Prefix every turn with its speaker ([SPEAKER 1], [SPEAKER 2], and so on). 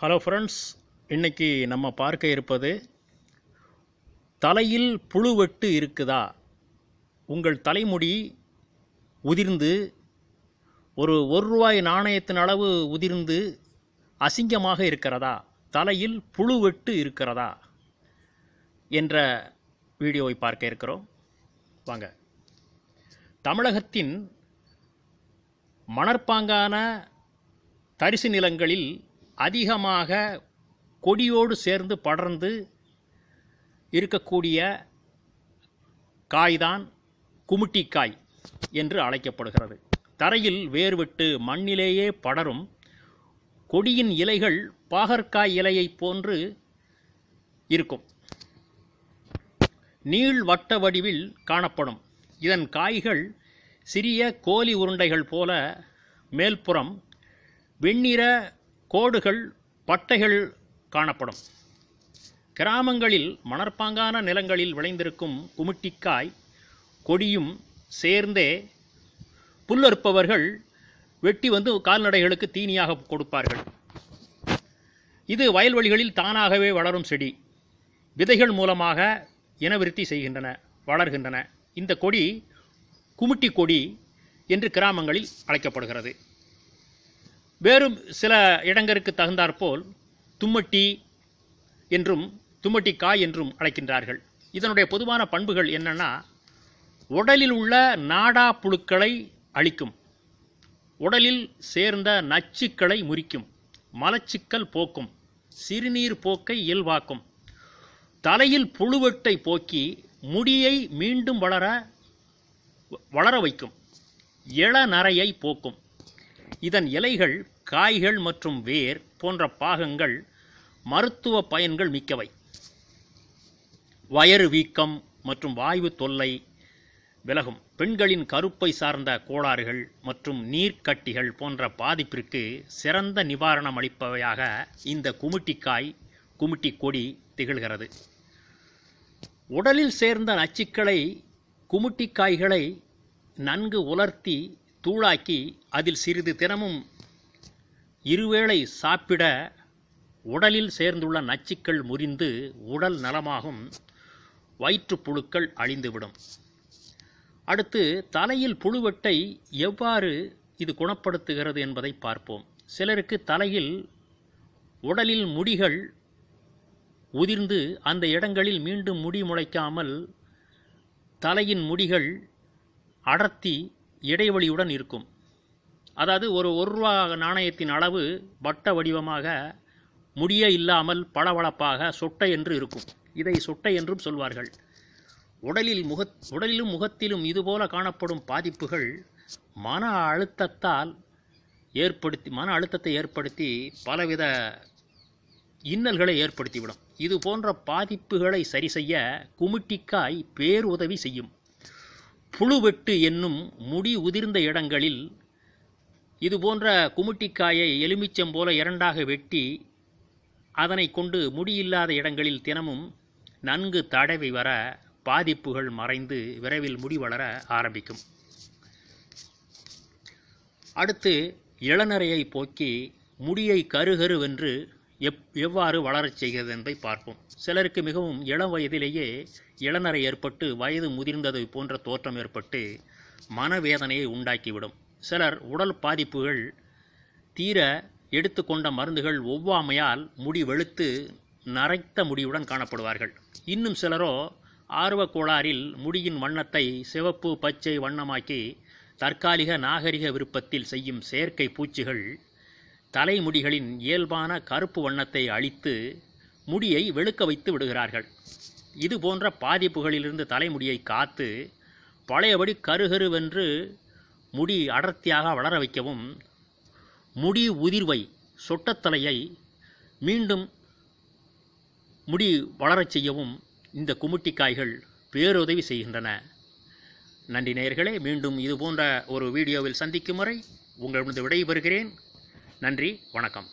[SPEAKER 1] hello friends இன்றைக்கி நம்ம பார்க்க இருப்பது தலையில் புழுவெட்டு இருக்குதா உங்கள் தலைமுடி உதிர்ந்து ஒரு ஒரு ரூபாய் நாணயத்தின் அளவு உதிர்ந்து அசிங்கமாக இருக்கிறதா தலையில் புழுவெட்டு இருக்கிறதா என்ற வீடியோவை பார்க்க இருக்கிறோம் வாங்க தமிழகத்தின் மணற்பாங்கான தரிசு நிலங்களில் அதிகமாக கொடியோடு சேர்ந்து படர்ந்து இருக்கக்கூடிய காய்தான் குமுட்டிக்காய் என்று அழைக்கப்படுகிறது தரையில் வேர்விட்டு மண்ணிலேயே படரும் கொடியின் இலைகள் பாகற்காய் இலையைப் போன்று இருக்கும் நீள் வட்ட வடிவில் காணப்படும் இதன் காய்கள் சிறிய கோழி உருண்டைகள் போல மேல்புறம் வெண்ணிற கோடுகள் பட்டைகள் காணப்படும் கிராமங்களில் மணற்பாங்கான நிலங்களில் விளைந்திருக்கும் குமிட்டிக்காய் கொடியும் சேர்ந்தே புல்லறுப்பவர்கள் வெட்டி வந்து கால்நடைகளுக்கு தீனியாக கொடுப்பார்கள் இது வயல்வெளிகளில் தானாகவே வளரும் செடி விதைகள் மூலமாக இனவிருத்தி செய்கின்றன வளர்கின்றன இந்த கொடி குமிட்டி கொடி என்று கிராமங்களில் அழைக்கப்படுகிறது வேறும் சில இடங்களுக்கு தகுந்தாற்போல் தும்மட்டி என்றும் தும்மட்டி காய் என்றும் அழைக்கின்றார்கள் இதனுடைய பொதுவான பண்புகள் என்னென்னா உடலில் உள்ள நாடா புழுக்களை அழிக்கும் உடலில் சேர்ந்த நச்சுக்களை முறிக்கும் மலச்சிக்கல் போக்கும் சிறுநீர் போக்கை இயல்பாக்கும் தலையில் புழுவெட்டை போக்கி முடியை மீண்டும் வளர வளர வைக்கும் இளநரையை போக்கும் இதன் இலைகள் காய்கள் மற்றும் வேர் போன்ற பாகங்கள் மருத்துவ பயன்கள் மிக்கவை வயறு வீக்கம் மற்றும் வாயு தொல்லை விலகும் பெண்களின் கருப்பை சார்ந்த கோளாறுகள் மற்றும் நீர்க்கட்டிகள் போன்ற பாதிப்பிற்கு சிறந்த நிவாரணம் அளிப்பவையாக இந்த குமிட்டிக்காய் குமிட்டி கொடி திகழ்கிறது உடலில் சேர்ந்த நச்சுக்களை குமிட்டிக்காய்களை நன்கு உலர்த்தி தூளாக்கி அதில் சிறிது தினமும் இருவேளை சாப்பிட உடலில் சேர்ந்துள்ள நச்சுக்கள் முறிந்து உடல் நலமாகும் வயிற்றுப்புழுக்கள் அழிந்துவிடும் அடுத்து தலையில் புழுவெட்டை எவ்வாறு இது குணப்படுத்துகிறது என்பதை பார்ப்போம் சிலருக்கு தலையில் உடலில் முடிகள் உதிர்ந்து அந்த இடங்களில் மீண்டும் முடி முளைக்காமல் தலையின் முடிகள் அடர்த்தி இடைவெளியுடன் இருக்கும் அதாவது ஒரு ஒரு ரூபா நாணயத்தின் அளவு வட்ட வடிவமாக முடிய இல்லாமல் பளபளப்பாக சொட்டை என்று இருக்கும் இதை சொட்டை என்றும் சொல்வார்கள் உடலில் முக உடலிலும் முகத்திலும் இதுபோல காணப்படும் பாதிப்புகள் மன அழுத்தத்தால் ஏற்படுத்தி மன அழுத்தத்தை ஏற்படுத்தி பலவித இன்னல்களை ஏற்படுத்திவிடும் இது போன்ற பாதிப்புகளை சரி செய்ய குமிட்டிக்காய் பேருதவி செய்யும் புழுவெட்டு என்னும் முடி உதிர்ந்த இடங்களில் இது போன்ற குமுட்டிக்காயை எலுமிச்சம் போல இரண்டாக வெட்டி அதனை கொண்டு முடியில்லாத இடங்களில் தினமும் நன்கு தடவி வர பாதிப்புகள் மறைந்து விரைவில் முடி வளர ஆரம்பிக்கும் அடுத்து இளநரையை போக்கி முடியை கருகருவென்று எப் எவ்வாறு வளரச் செய்கிறது என்பதை பார்ப்போம் சிலருக்கு மிகவும் இளம் வயதிலேயே இளநரை ஏற்பட்டு வயது முதிர்ந்தது போன்ற தோற்றம் ஏற்பட்டு மனவேதனையை உண்டாக்கிவிடும் சிலர் உடல் பாதிப்புகள் தீர எடுத்துக்கொண்ட மருந்துகள் ஒவ்வாமையால் முடி வெளுத்து நரைத்த முடியுடன் காணப்படுவார்கள் இன்னும் சிலரோ ஆர்வ கோளாறில் முடியின் வண்ணத்தை சிவப்பு பச்சை வண்ணமாக்கி தற்காலிக நாகரிக விருப்பத்தில் செய்யும் செயற்கை பூச்சிகள் தலைமுடிகளின் இயல்பான கருப்பு வண்ணத்தை அழித்து முடியை வெளுக்க வைத்து விடுகிறார்கள் இது போன்ற பாதிப்புகளிலிருந்து தலைமுடியை காத்து பழையபடி கருகருவென்று முடி அடர்த்தியாக வளர வைக்கவும் முடி உதிர்வை சொட்டத்தலையை மீண்டும் முடி வளரச் செய்யவும் இந்த குமுட்டிக்காய்கள் பேருதவி செய்கின்றன நன்றி நேயர்களே மீண்டும் இதுபோன்ற ஒரு வீடியோவில் சந்திக்கும் வரை உங்களிடம் விடைபெறுகிறேன் நன்றி வணக்கம்